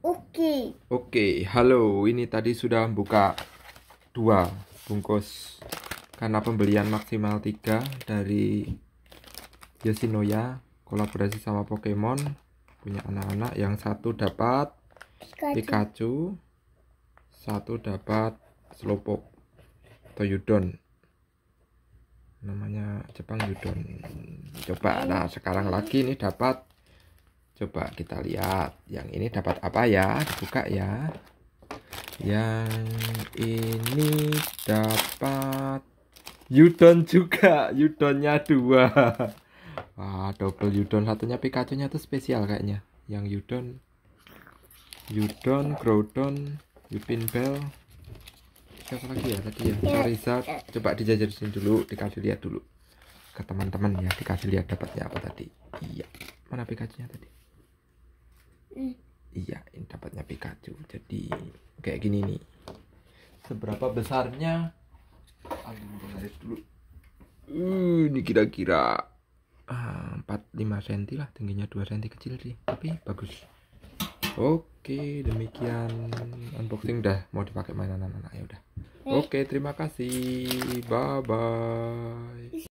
Oke. Okay. Oke, okay, halo. Ini tadi sudah buka dua bungkus karena pembelian maksimal tiga dari Yoshinoya kolaborasi sama Pokemon punya anak-anak. Yang satu dapat Pikachu, Pikachu satu dapat Slowpoke atau Yudon. Namanya Jepang Yudon. Coba nah sekarang lagi ini dapat Coba kita lihat. Yang ini dapat apa ya? buka ya. Yang ini dapat Yudon juga. Yudonnya dua. Wah, double Yudon. Satunya Pikachu-nya tuh spesial kayaknya. Yang Yudon. Yudon, Groudon, Yupin Bell. Siapa lagi ya tadi ya? ya. Charizard. Coba dijajarin dulu. Dikasih lihat dulu ke teman-teman ya. Dikasih lihat dapatnya apa tadi. Iya. Mana Pikachu-nya tadi? Iya, ini dapatnya Pikachu. Jadi kayak gini nih. Seberapa besarnya? Aduh, garis dulu. Uh, ini kira-kira ah, empat -kira, lima senti lah tingginya dua senti kecil sih tapi bagus oke demikian unboxing dah mau dipakai mainan anak-anak ya udah eh. oke terima kasih bye bye